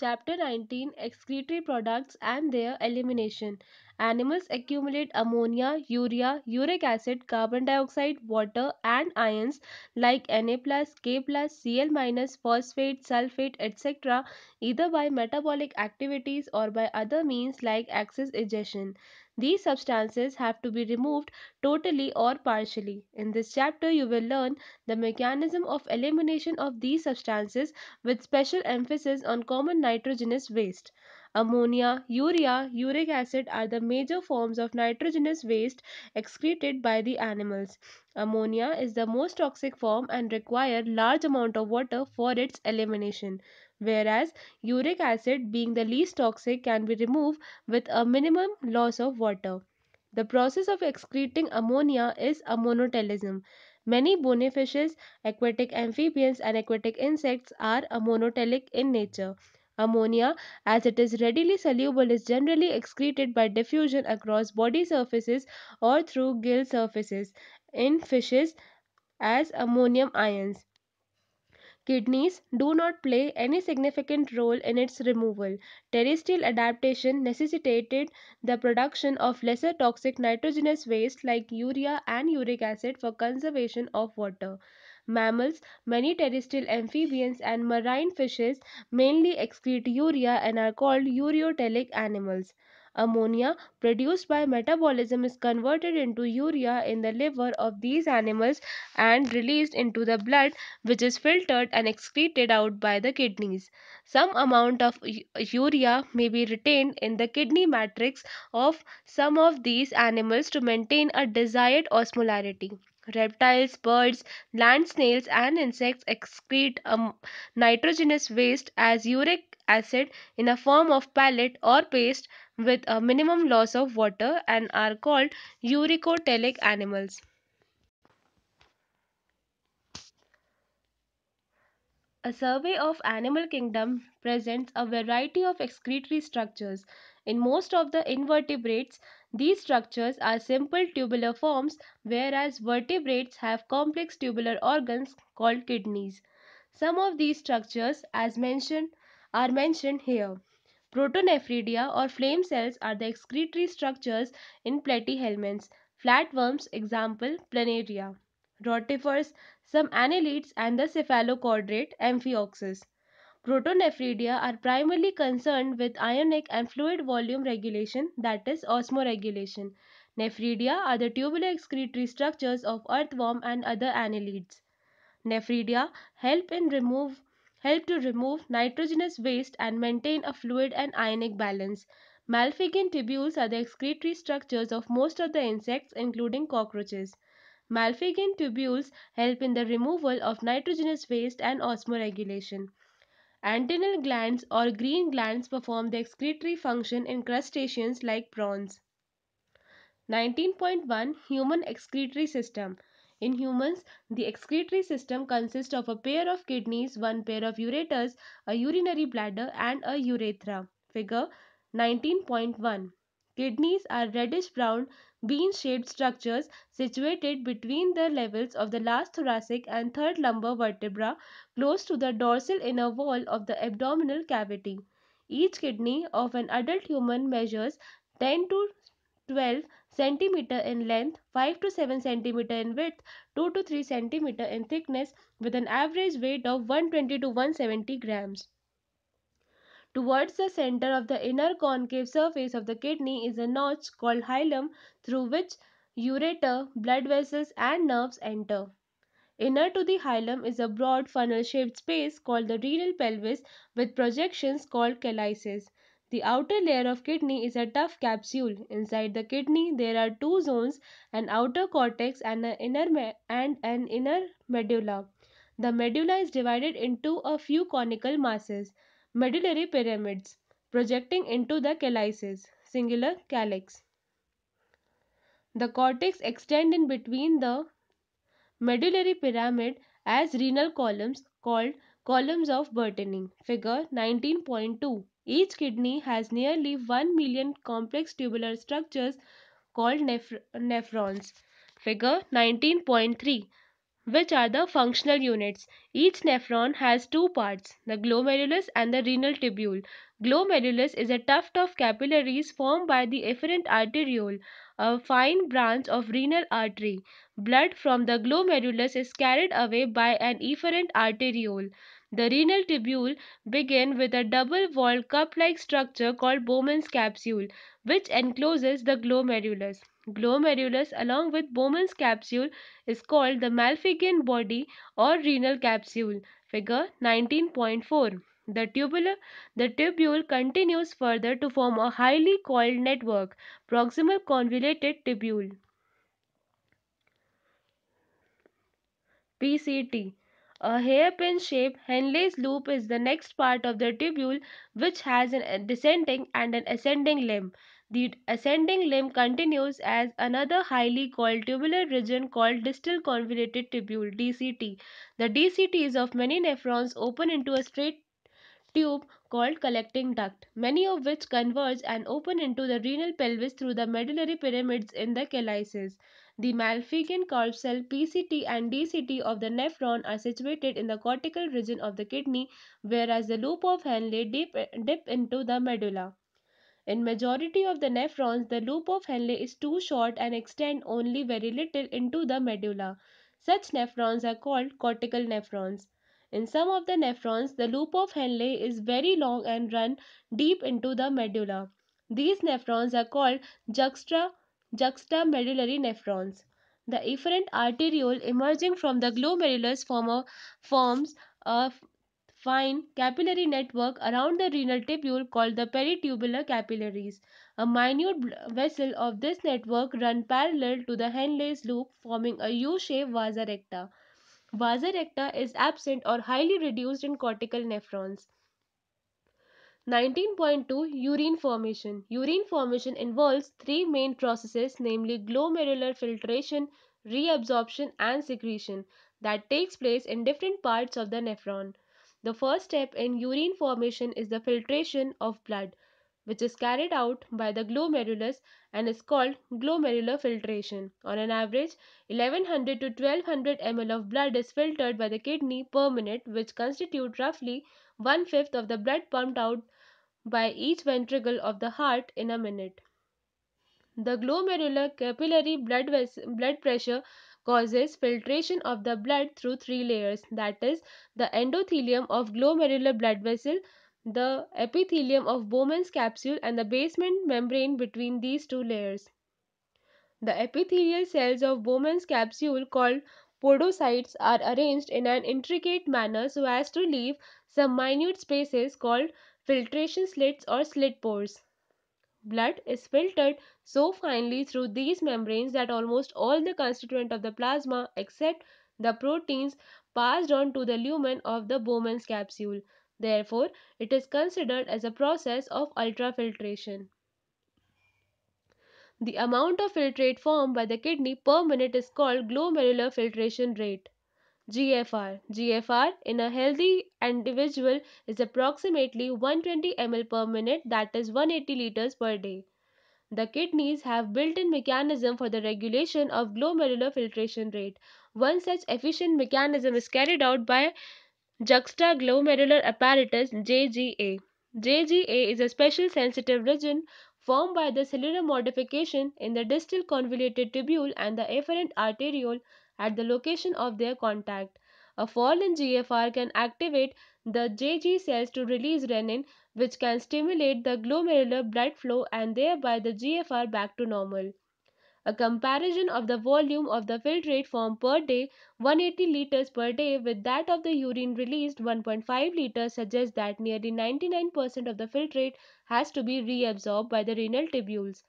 Chapter 19 Excretory products and their elimination. Animals accumulate ammonia, urea, uric acid, carbon dioxide, water and ions like Na+, K+, Cl-, phosphate, sulfate etc. either by metabolic activities or by other means like axis ejection. These substances have to be removed totally or partially. In this chapter, you will learn the mechanism of elimination of these substances with special emphasis on common nitrogenous waste. Ammonia, urea, uric acid are the major forms of nitrogenous waste excreted by the animals. Ammonia is the most toxic form and require large amount of water for its elimination. Whereas uric acid being the least toxic can be removed with a minimum loss of water. The process of excreting ammonia is ammonotelism. Many fishes, aquatic amphibians and aquatic insects are ammonotelic in nature. Ammonia, as it is readily soluble, is generally excreted by diffusion across body surfaces or through gill surfaces in fishes as ammonium ions. Kidneys do not play any significant role in its removal. Terrestrial adaptation necessitated the production of lesser toxic nitrogenous waste like urea and uric acid for conservation of water mammals, many terrestrial amphibians and marine fishes mainly excrete urea and are called ureotelic animals. Ammonia produced by metabolism is converted into urea in the liver of these animals and released into the blood which is filtered and excreted out by the kidneys. Some amount of urea may be retained in the kidney matrix of some of these animals to maintain a desired osmolarity. Reptiles, birds, land snails and insects excrete a um, nitrogenous waste as uric acid in a form of pellet or paste with a minimum loss of water and are called uricotelic animals. A survey of animal kingdom presents a variety of excretory structures. In most of the invertebrates, these structures are simple tubular forms whereas vertebrates have complex tubular organs called kidneys. Some of these structures as mentioned are mentioned here. Protonephridia or flame cells are the excretory structures in platyhelminths. Flatworms example planaria. Rotifers, some annelids and the cephalochordate amphioxus. Protonephridia are primarily concerned with ionic and fluid volume regulation that is osmoregulation. Nephridia are the tubular excretory structures of earthworm and other annelids. Nephridia help in remove help to remove nitrogenous waste and maintain a fluid and ionic balance. Malpighian tubules are the excretory structures of most of the insects including cockroaches. Malpighian tubules help in the removal of nitrogenous waste and osmoregulation. Antennal glands or green glands perform the excretory function in crustaceans like prawns. 19.1 Human excretory system in humans, the excretory system consists of a pair of kidneys, one pair of ureters, a urinary bladder, and a urethra. Figure 19.1 Kidneys are reddish-brown, bean-shaped structures situated between the levels of the last thoracic and third lumbar vertebra close to the dorsal inner wall of the abdominal cavity. Each kidney of an adult human measures 10 to 12 cm in length, 5 to 7 cm in width, 2 to 3 cm in thickness with an average weight of 120 to 170 grams. Towards the center of the inner concave surface of the kidney is a notch called hilum through which ureter, blood vessels and nerves enter. Inner to the hilum is a broad funnel-shaped space called the renal pelvis with projections called calyces. The outer layer of kidney is a tough capsule. Inside the kidney there are two zones, an outer cortex and an inner, and an inner medulla. The medulla is divided into a few conical masses medullary pyramids projecting into the calyces, singular calyx. The cortex extend in between the medullary pyramid as renal columns called columns of burtoning Figure 19.2. Each kidney has nearly 1 million complex tubular structures called nephrons. Figure 19.3 which are the functional units. Each nephron has two parts, the glomerulus and the renal tubule. Glomerulus is a tuft of capillaries formed by the efferent arteriole, a fine branch of renal artery. Blood from the glomerulus is carried away by an efferent arteriole. The renal tubule begin with a double-walled cup-like structure called Bowman's capsule, which encloses the glomerulus. Glomerulus along with Bowman's capsule is called the Malpighian body or renal capsule. Figure 19.4. The tubular, the tubule continues further to form a highly coiled network, proximal convoluted tubule. PCT a hairpin shape. Henle's loop is the next part of the tubule which has an descending and an ascending limb. The ascending limb continues as another highly called tubular region called distal convoluted tubule DCT. The DCTs of many nephrons open into a straight tube called collecting duct, many of which converge and open into the renal pelvis through the medullary pyramids in the calyces. The malpighian curved cell PCT and DCT of the nephron are situated in the cortical region of the kidney, whereas the loop of Henle dip, dip into the medulla. In majority of the nephrons, the loop of Henle is too short and extend only very little into the medulla. Such nephrons are called cortical nephrons. In some of the nephrons, the loop of Henle is very long and run deep into the medulla. These nephrons are called juxta juxtamedullary nephrons. The efferent arteriole emerging from the glomerulus form forms a fine capillary network around the renal tubule called the peritubular capillaries. A minute vessel of this network run parallel to the Henle's loop forming a U-shaped vasa recta. Vasa recta is absent or highly reduced in cortical nephrons. 19.2 Urine formation Urine formation involves three main processes namely glomerular filtration, reabsorption and secretion that takes place in different parts of the nephron. The first step in urine formation is the filtration of blood which is carried out by the glomerulus and is called glomerular filtration. On an average, 1100 to 1200 ml of blood is filtered by the kidney per minute which constitute roughly one-fifth of the blood pumped out by each ventricle of the heart in a minute. The glomerular capillary blood, blood pressure causes filtration of the blood through three layers that is the endothelium of glomerular blood vessel the epithelium of Bowman's capsule and the basement membrane between these two layers. The epithelial cells of Bowman's capsule called podocytes are arranged in an intricate manner so as to leave some minute spaces called filtration slits or slit pores. Blood is filtered so finely through these membranes that almost all the constituent of the plasma except the proteins passed on to the lumen of the Bowman's capsule. Therefore, it is considered as a process of ultrafiltration. The amount of filtrate formed by the kidney per minute is called glomerular filtration rate. GFR. GFR in a healthy individual is approximately 120 ml per minute that is 180 liters per day. The kidneys have built-in mechanism for the regulation of glomerular filtration rate. One such efficient mechanism is carried out by juxtaglomerular apparatus JGA. JGA is a special sensitive region formed by the cellular modification in the distal convoluted tubule and the afferent arteriole at the location of their contact. A fall in GFR can activate the JG cells to release renin, which can stimulate the glomerular blood flow and thereby the GFR back to normal. A comparison of the volume of the filtrate formed per day 180 liters per day with that of the urine released 1.5 liters suggests that nearly 99% of the filtrate has to be reabsorbed by the renal tubules.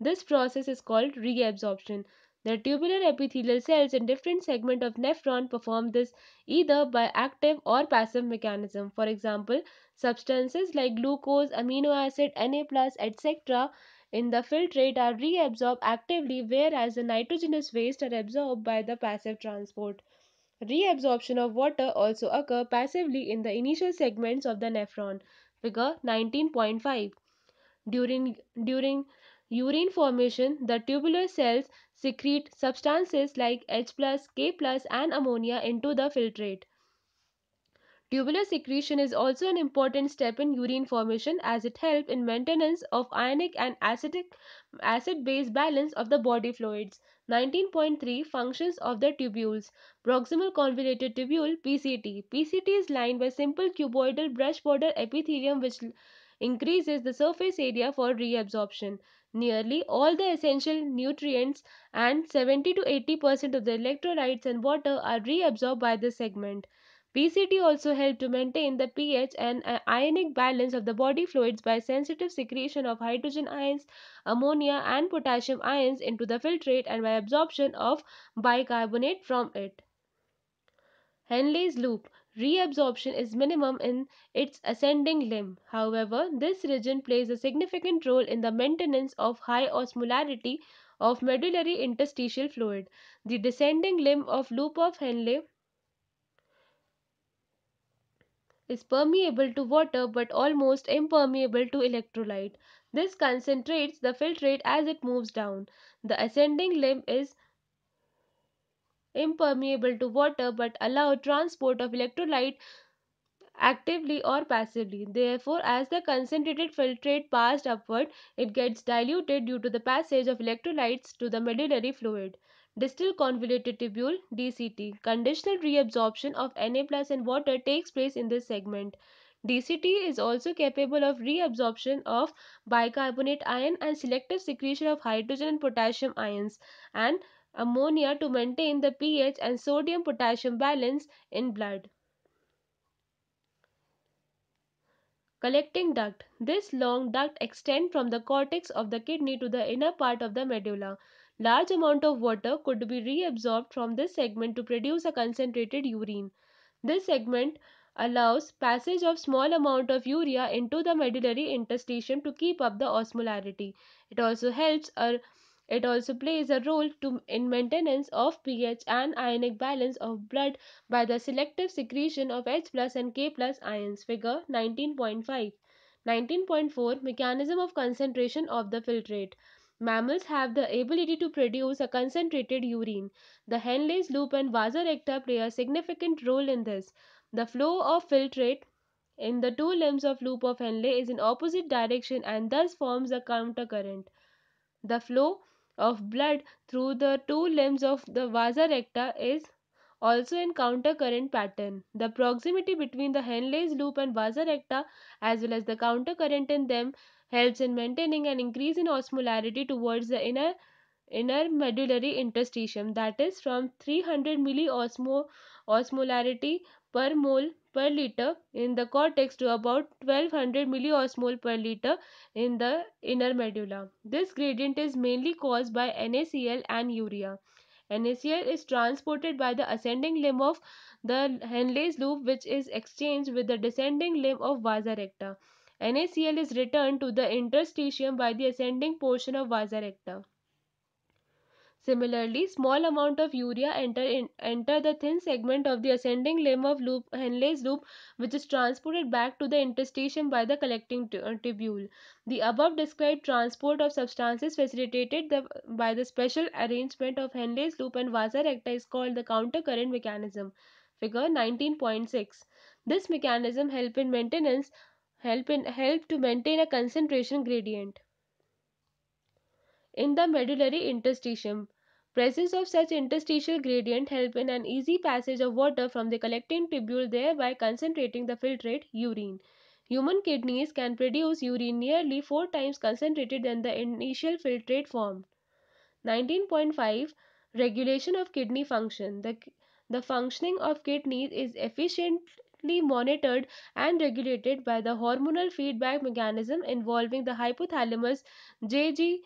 This process is called reabsorption. The tubular epithelial cells in different segments of nephron perform this either by active or passive mechanism. For example, substances like glucose, amino acid, Na+, etc in the filtrate are reabsorbed actively whereas the nitrogenous waste are absorbed by the passive transport. Reabsorption of water also occur passively in the initial segments of the nephron. Figure 19.5. During, during urine formation, the tubular cells secrete substances like H+, K+, and ammonia into the filtrate. Tubular secretion is also an important step in urine formation as it helps in maintenance of ionic and acidic acid-base balance of the body fluids. 19.3 Functions of the tubules Proximal convoluted tubule PCT PCT is lined by simple cuboidal brush border epithelium which increases the surface area for reabsorption. Nearly all the essential nutrients and 70 to 80% of the electrolytes and water are reabsorbed by this segment. PCT also helps to maintain the pH and uh, ionic balance of the body fluids by sensitive secretion of hydrogen ions, ammonia and potassium ions into the filtrate and by absorption of bicarbonate from it. Henley's loop reabsorption is minimum in its ascending limb. However, this region plays a significant role in the maintenance of high osmolarity of medullary interstitial fluid. The descending limb of loop of Henle is permeable to water but almost impermeable to electrolyte. This concentrates the filtrate as it moves down. The ascending limb is impermeable to water but allow transport of electrolyte actively or passively. Therefore, as the concentrated filtrate passed upward, it gets diluted due to the passage of electrolytes to the medullary fluid distal convoluted tubule DCT. Conditional reabsorption of Na plus and water takes place in this segment. DCT is also capable of reabsorption of bicarbonate ion and selective secretion of hydrogen and potassium ions and ammonia to maintain the pH and sodium-potassium balance in blood. collecting duct. This long duct extends from the cortex of the kidney to the inner part of the medulla. Large amount of water could be reabsorbed from this segment to produce a concentrated urine. This segment allows passage of small amount of urea into the medullary interstitium to keep up the osmolarity. It also helps or it also plays a role to, in maintenance of pH and ionic balance of blood by the selective secretion of H plus and K plus ions. Figure 19.5. 19.4 Mechanism of concentration of the filtrate. Mammals have the ability to produce a concentrated urine. The Henle's loop and recta play a significant role in this. The flow of filtrate in the two limbs of loop of Henle is in opposite direction and thus forms a countercurrent. The flow of blood through the two limbs of the vasa recta is also in countercurrent pattern. The proximity between the Henle's loop and vasa recta as well as the countercurrent in them helps in maintaining an increase in osmolarity towards the inner inner medullary interstitium that is from 300 milliosmo osmolarity per mole per liter in the cortex to about 1200 milliosmol per liter in the inner medulla. This gradient is mainly caused by NaCl and urea. NaCl is transported by the ascending limb of the Henle's loop which is exchanged with the descending limb of vasa recta. NaCl is returned to the interstitium by the ascending portion of vasa Similarly, small amount of urea enter, in, enter the thin segment of the ascending limb of loop, Henle's loop which is transported back to the interstitium by the collecting uh, tubule. The above described transport of substances facilitated the, by the special arrangement of Henle's loop and vasa is called the countercurrent mechanism. Figure 19.6. This mechanism help in maintenance help, in, help to maintain a concentration gradient. In the medullary interstitium, presence of such interstitial gradient help in an easy passage of water from the collecting tubule thereby concentrating the filtrate urine. Human kidneys can produce urine nearly 4 times concentrated than the initial filtrate formed. 19.5 Regulation of kidney function. The, the functioning of kidneys is efficient strictly monitored and regulated by the hormonal feedback mechanism involving the hypothalamus, JG,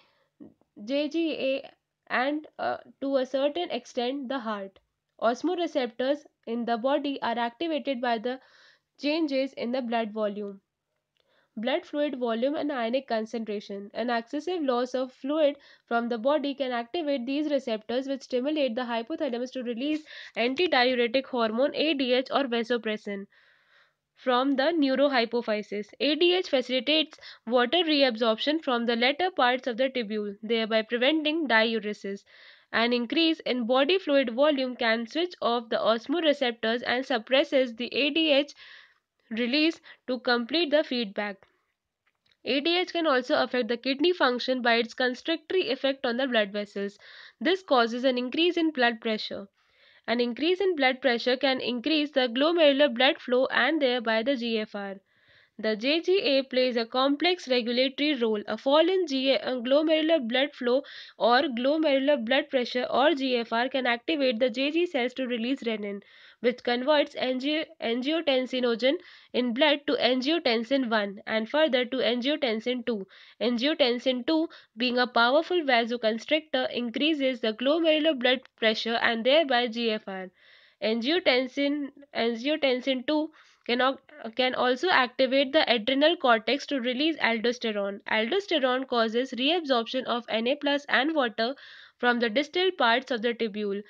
JGA, and uh, to a certain extent the heart. Osmoreceptors in the body are activated by the changes in the blood volume blood fluid volume and ionic concentration. An excessive loss of fluid from the body can activate these receptors which stimulate the hypothalamus to release antidiuretic hormone ADH or vasopressin from the neurohypophysis. ADH facilitates water reabsorption from the latter parts of the tubule, thereby preventing diuresis. An increase in body fluid volume can switch off the osmoreceptors and suppresses the ADH Release to complete the feedback. ADH can also affect the kidney function by its constrictory effect on the blood vessels. This causes an increase in blood pressure. An increase in blood pressure can increase the glomerular blood flow and thereby the GFR. The JGA plays a complex regulatory role. A fall in GA, uh, glomerular blood flow or glomerular blood pressure or GFR can activate the JG cells to release renin which converts angio angiotensinogen in blood to angiotensin 1 and further to angiotensin 2. Angiotensin 2, being a powerful vasoconstrictor, increases the glomerular blood pressure and thereby GFR. Angiotensin, angiotensin 2 can, can also activate the adrenal cortex to release aldosterone. Aldosterone causes reabsorption of Na and water from the distal parts of the tubule.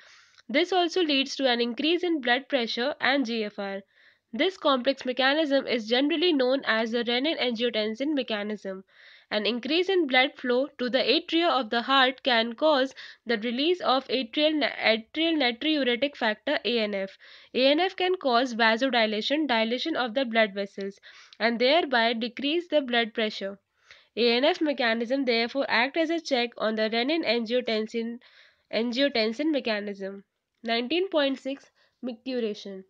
This also leads to an increase in blood pressure and GFR. This complex mechanism is generally known as the renin-angiotensin mechanism. An increase in blood flow to the atria of the heart can cause the release of atrial, atrial natriuretic factor ANF. ANF can cause vasodilation, dilation of the blood vessels, and thereby decrease the blood pressure. ANF mechanism therefore act as a check on the renin-angiotensin angiotensin mechanism. 19.6 Micturition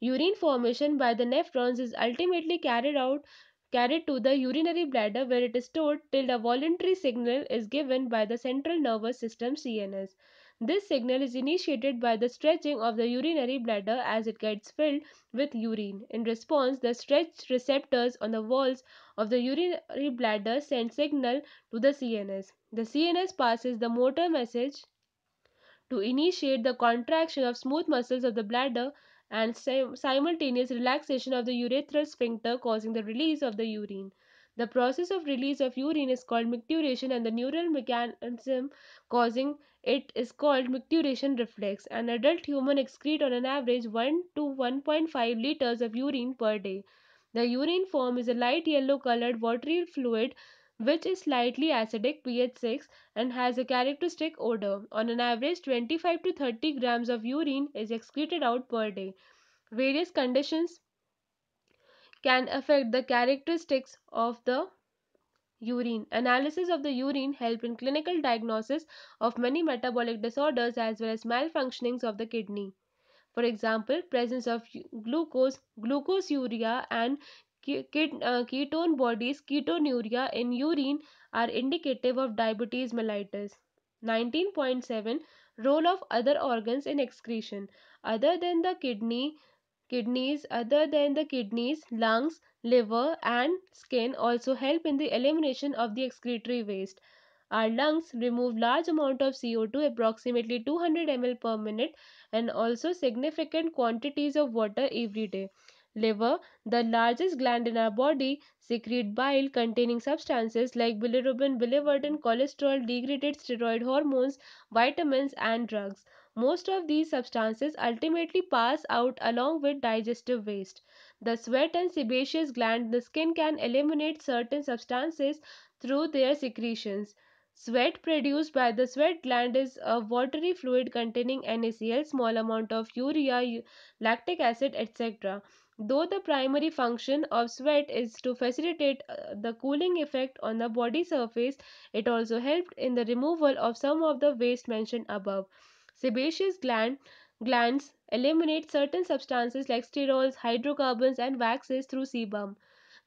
Urine formation by the nephrons is ultimately carried out carried to the urinary bladder where it is stored till a voluntary signal is given by the central nervous system CNS. This signal is initiated by the stretching of the urinary bladder as it gets filled with urine. In response, the stretched receptors on the walls of the urinary bladder send signal to the CNS. The CNS passes the motor message to initiate the contraction of smooth muscles of the bladder and simultaneous relaxation of the urethral sphincter causing the release of the urine. The process of release of urine is called micturition and the neural mechanism causing it is called micturition reflex. An adult human excrete on an average 1 to 1.5 liters of urine per day. The urine form is a light yellow colored watery fluid which is slightly acidic pH 6 and has a characteristic odor. On an average, 25 to 30 grams of urine is excreted out per day. Various conditions can affect the characteristics of the urine. Analysis of the urine help in clinical diagnosis of many metabolic disorders as well as malfunctionings of the kidney. For example, presence of glucose, glucose urea, and uh, ketone bodies, ketonuria in urine are indicative of diabetes mellitus. 19.7 Role of other organs in excretion. Other than the kidney, kidneys, other than the kidneys, lungs, liver and skin also help in the elimination of the excretory waste. Our lungs remove large amount of CO2 approximately 200 ml per minute and also significant quantities of water every day liver, the largest gland in our body, secrete bile containing substances like bilirubin, biliverdin, cholesterol, degraded steroid hormones, vitamins and drugs. Most of these substances ultimately pass out along with digestive waste. The sweat and sebaceous gland in the skin can eliminate certain substances through their secretions. Sweat produced by the sweat gland is a watery fluid containing NaCl, small amount of urea, lactic acid, etc. Though the primary function of sweat is to facilitate uh, the cooling effect on the body surface, it also helped in the removal of some of the waste mentioned above. Sebaceous gland glands eliminate certain substances like sterols, hydrocarbons, and waxes through sebum.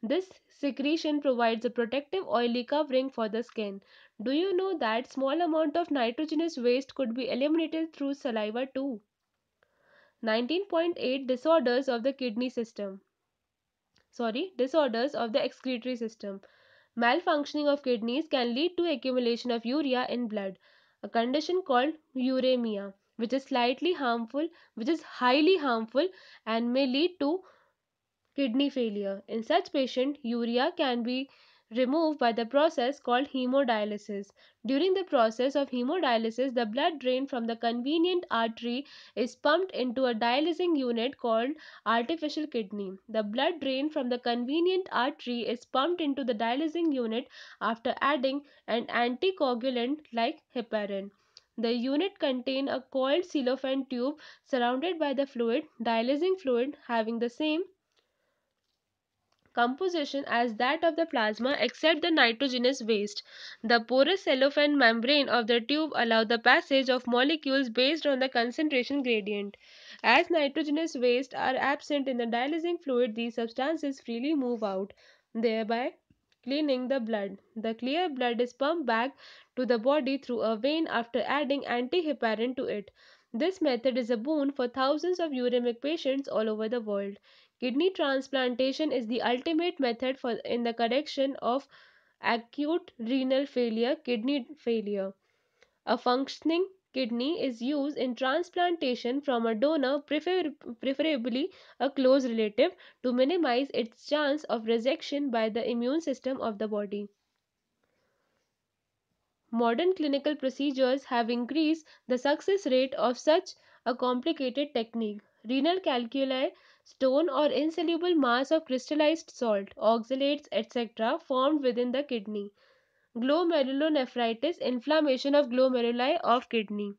This secretion provides a protective oily covering for the skin. Do you know that small amount of nitrogenous waste could be eliminated through saliva too? 19.8 Disorders of the kidney system. Sorry, disorders of the excretory system. Malfunctioning of kidneys can lead to accumulation of urea in blood, a condition called uremia, which is slightly harmful, which is highly harmful and may lead to kidney failure. In such patient, urea can be removed by the process called hemodialysis. During the process of hemodialysis, the blood drained from the convenient artery is pumped into a dialysing unit called artificial kidney. The blood drained from the convenient artery is pumped into the dialysing unit after adding an anticoagulant like heparin. The unit contains a coiled cellophane tube surrounded by the fluid, dialysing fluid having the same composition as that of the plasma except the nitrogenous waste. The porous cellophane membrane of the tube allow the passage of molecules based on the concentration gradient. As nitrogenous waste are absent in the dialyzing fluid, these substances freely move out, thereby cleaning the blood. The clear blood is pumped back to the body through a vein after adding antiheparin to it. This method is a boon for thousands of uremic patients all over the world. Kidney transplantation is the ultimate method for in the correction of acute renal failure, kidney failure. A functioning kidney is used in transplantation from a donor, prefer preferably a close relative, to minimize its chance of rejection by the immune system of the body. Modern clinical procedures have increased the success rate of such a complicated technique. Renal calculi stone or insoluble mass of crystallized salt, oxalates, etc. formed within the kidney. Glomerulonephritis, inflammation of glomeruli of kidney.